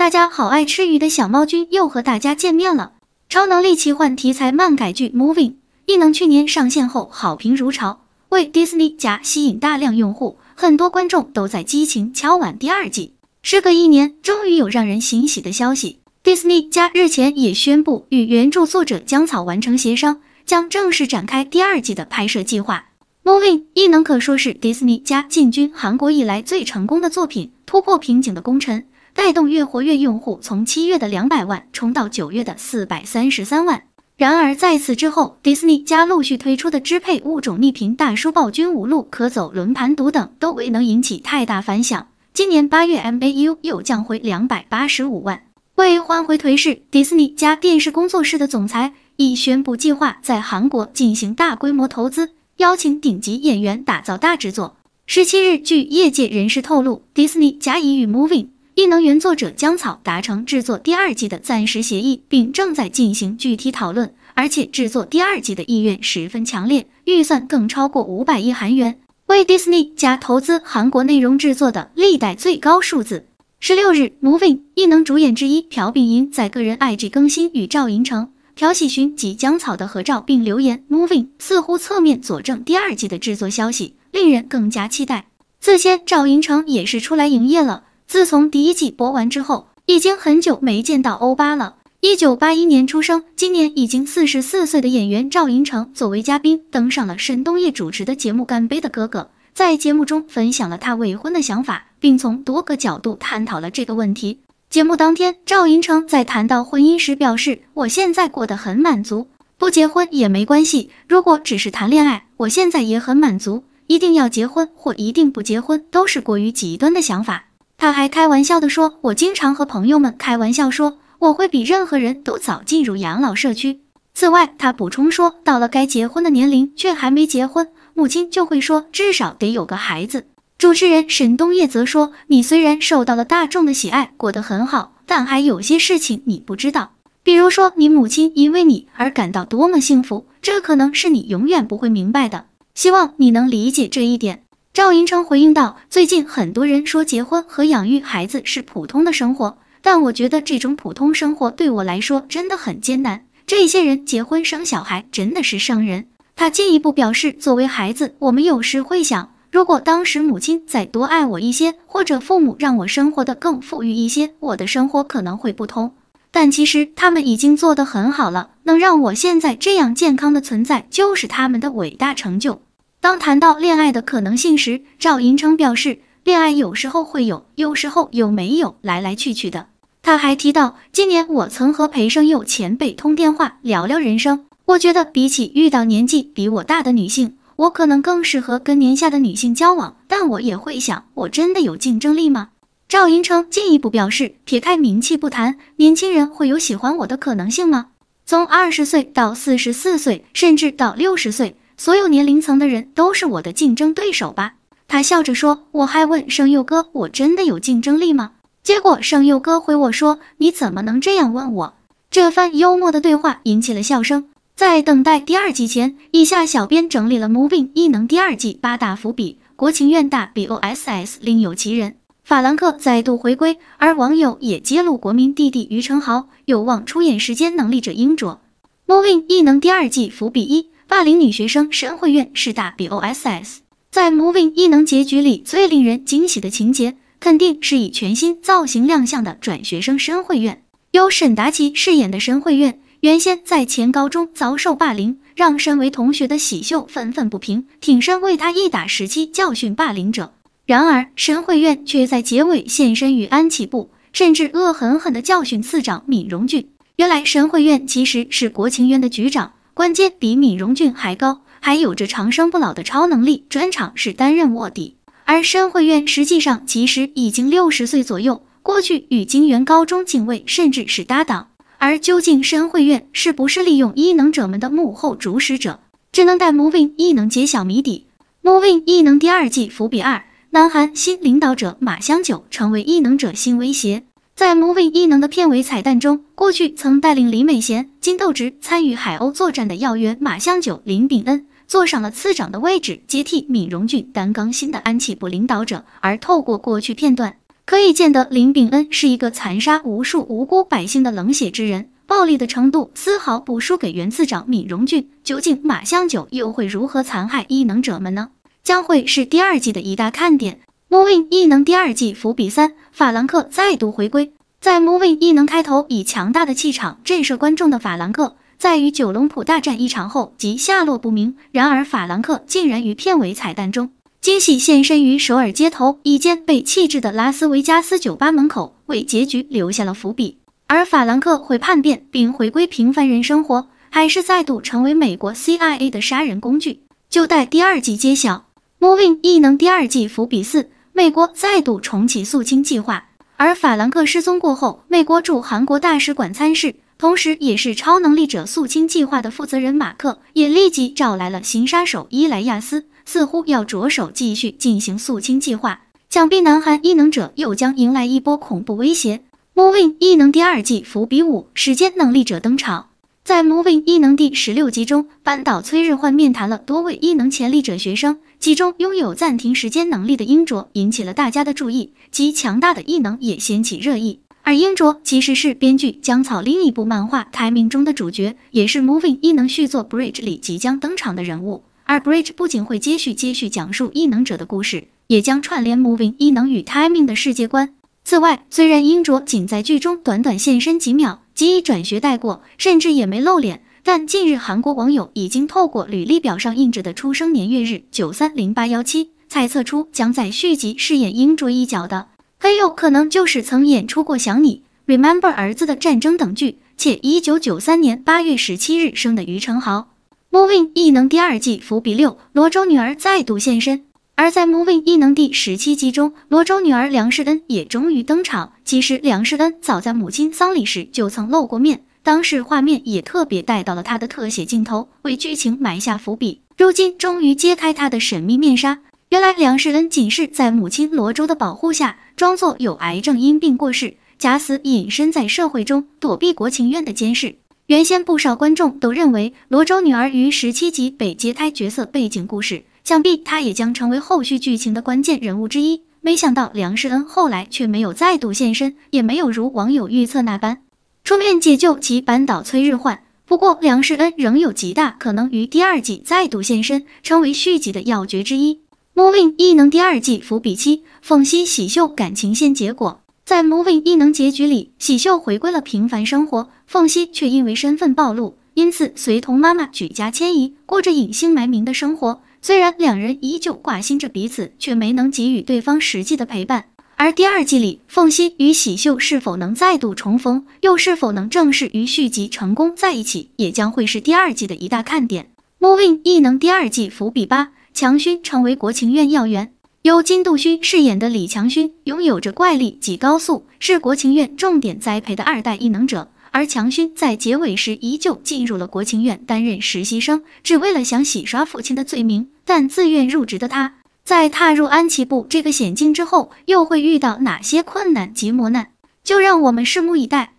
大家好，爱吃鱼的小猫君又和大家见面了。超能力奇幻题材漫改剧《Moving 异能》去年上线后好评如潮，为 Disney 加吸引大量用户，很多观众都在激情敲碗第二季。时隔一年，终于有让人欣喜的消息，d i s n e y 加日前也宣布与原著作者江草完成协商，将正式展开第二季的拍摄计划。《Moving 异能》可说是 Disney 加进军韩国以来最成功的作品，突破瓶颈的功臣。带动月活跃用户从七月的两百万冲到九月的四百三十三万。然而在此之后，迪士尼加陆续推出的支配物种、逆贫大叔暴君、无路可走、轮盘赌等都未能引起太大反响。今年八月，MAU 又降回两百八十五万。为换回颓势，迪士尼加电视工作室的总裁已宣布计划在韩国进行大规模投资，邀请顶级演员打造大制作。十七日，据业界人士透露，迪士尼加已与 Moving。《异能》原作者江草达成制作第二季的暂时协议，并正在进行具体讨论，而且制作第二季的意愿十分强烈，预算更超过五百亿韩元，为迪士尼加投资韩国内容制作的历代最高数字。十六日，《Moving》异能主演之一朴炳英在个人 IG 更新与赵寅成、朴喜勋及江草的合照，并留言，《Moving》似乎侧面佐证第二季的制作消息，令人更加期待。此前，赵寅成也是出来营业了。自从第一季播完之后，已经很久没见到欧巴了。一九八一年出生，今年已经四十四岁的演员赵寅成作为嘉宾登上了沈东烨主持的节目《干杯的哥哥》，在节目中分享了他未婚的想法，并从多个角度探讨了这个问题。节目当天，赵寅成在谈到婚姻时表示：“我现在过得很满足，不结婚也没关系。如果只是谈恋爱，我现在也很满足。一定要结婚或一定不结婚，都是过于极端的想法。”他还开玩笑的说：“我经常和朋友们开玩笑说，我会比任何人都早进入养老社区。”此外，他补充说：“到了该结婚的年龄，却还没结婚，母亲就会说至少得有个孩子。”主持人沈东叶则说：“你虽然受到了大众的喜爱，过得很好，但还有些事情你不知道，比如说你母亲因为你而感到多么幸福，这可能是你永远不会明白的。希望你能理解这一点。”赵银成回应道：“最近很多人说结婚和养育孩子是普通的生活，但我觉得这种普通生活对我来说真的很艰难。这些人结婚生小孩真的是伤人。”他进一步表示：“作为孩子，我们有时会想，如果当时母亲再多爱我一些，或者父母让我生活的更富裕一些，我的生活可能会不同。但其实他们已经做得很好了，能让我现在这样健康的存在，就是他们的伟大成就。”当谈到恋爱的可能性时，赵寅成表示，恋爱有时候会有，有时候又没有来来去去的。他还提到，今年我曾和裴胜佑前辈通电话聊聊人生。我觉得比起遇到年纪比我大的女性，我可能更适合跟年下的女性交往。但我也会想，我真的有竞争力吗？赵寅成进一步表示，撇开名气不谈，年轻人会有喜欢我的可能性吗？从二十岁到四十四岁，甚至到六十岁。所有年龄层的人都是我的竞争对手吧？他笑着说。我还问圣佑哥，我真的有竞争力吗？结果圣佑哥回我说，你怎么能这样问我？这番幽默的对话引起了笑声。在等待第二季前，以下小编整理了《Moving 异能》第二季八大伏笔：国情院大 BOSS 另有其人，法兰克再度回归，而网友也揭露国民弟弟于承豪有望出演时间能力者英卓。《Moving 异能》第二季伏笔一。霸凌女学生申惠苑是大 BOSS，在《Moving 异能》结局里最令人惊喜的情节，肯定是以全新造型亮相的转学生申惠苑。由沈达奇饰演的申惠苑，原先在前高中遭受霸凌，让身为同学的喜秀愤愤不平，挺身为他一打时期教训霸凌者。然而，神会院却在结尾现身于安琪部，甚至恶狠狠地教训次长闵容俊。原来，神会院其实是国情院的局长。关键比闵荣俊还高，还有着长生不老的超能力，专长是担任卧底。而申惠苑实际上其实已经六十岁左右，过去与金元高中警卫甚至是搭档。而究竟申惠苑是不是利用异能者们的幕后主使者？只能待 Moving 异能揭晓谜底。Moving 异能第二季伏笔二：南韩新领导者马相九成为异能者新威胁。在《Moving 异能》的片尾彩蛋中，过去曾带领李美贤、金斗植参与海鸥作战的要员马相九、林炳恩坐上了次长的位置，接替闵荣俊担纲新的安企部领导者。而透过过去片段可以见得，林炳恩是一个残杀无数无辜百姓的冷血之人，暴力的程度丝毫不输给原次长闵荣俊。究竟马相九又会如何残害异能者们呢？将会是第二季的一大看点。Moving 异能第二季伏笔三：法兰克再度回归。在 Moving 异能开头以强大的气场震慑观众的法兰克，在与九龙谱大战一场后即下落不明。然而，法兰克竟然于片尾彩蛋中惊喜现身于首尔街头一间被弃置的拉斯维加斯酒吧门口，为结局留下了伏笔。而法兰克会叛变并回归平凡人生活，还是再度成为美国 CIA 的杀人工具，就待第二季揭晓。Moving 异能第二季伏笔四。美国再度重启肃清计划，而法兰克失踪过后，美国驻韩国大使馆参事，同时也是超能力者肃清计划的负责人马克，也立即找来了新杀手伊莱亚斯，似乎要着手继续进行肃清计划。想必南韩异能者又将迎来一波恐怖威胁。《Moving 异能》第二季伏笔五：时间能力者登场。在 Moving 异能第十六集中，班导崔日焕面谈了多位异能潜力者学生，其中拥有暂停时间能力的英卓引起了大家的注意，其强大的异能也掀起热议。而英卓其实是编剧江草另一部漫画 Timing 中的主角，也是 Moving 异能续作 Bridge 里即将登场的人物。而 Bridge 不仅会接续接续讲述异能者的故事，也将串联 Moving 异能与 Timing 的世界观。此外，虽然英卓仅在剧中短短现身几秒。即已转学带过，甚至也没露脸。但近日，韩国网友已经透过履历表上印着的出生年月日九三零八幺七，猜测出将在续集饰演英卓一角的，很有可能就是曾演出过《想你 Remember》儿子的战争等剧，且一九九三年八月十七日生的于承豪。《Moving》异能第二季伏笔六，罗州女儿再度现身。而在《Moving 异能》第十七集中，罗州女儿梁世恩也终于登场。其实，梁世恩早在母亲丧礼时就曾露过面，当时画面也特别带到了她的特写镜头，为剧情埋下伏笔。如今，终于揭开她的神秘面纱。原来，梁世恩仅是在母亲罗州的保护下，装作有癌症，因病过世，假死隐身在社会中，躲避国情院的监视。原先不少观众都认为，罗州女儿于十七集被揭开角色背景故事。想必他也将成为后续剧情的关键人物之一。没想到梁世恩后来却没有再度现身，也没有如网友预测那般出面解救其扳倒崔日焕。不过梁世恩仍有极大可能于第二季再度现身，成为续集的要角之一。Moving 异能第二季伏笔七：凤兮喜秀感情线结果在 Moving 异能结局里，喜秀回归了平凡生活，凤兮却因为身份暴露，因此随同妈妈举家迁移，过着隐姓埋名的生活。虽然两人依旧挂心着彼此，却没能给予对方实际的陪伴。而第二季里，凤熙与喜秀是否能再度重逢，又是否能正式与续集成功在一起，也将会是第二季的一大看点。《Moving 异能》第二季伏笔八：强勋成为国情院要员。由金杜勋饰演的李强勋，拥有着怪力及高速，是国情院重点栽培的二代异能者。而强勋在结尾时依旧进入了国情院担任实习生，只为了想洗刷父亲的罪名。但自愿入职的他，在踏入安琪部这个险境之后，又会遇到哪些困难及磨难？就让我们拭目以待。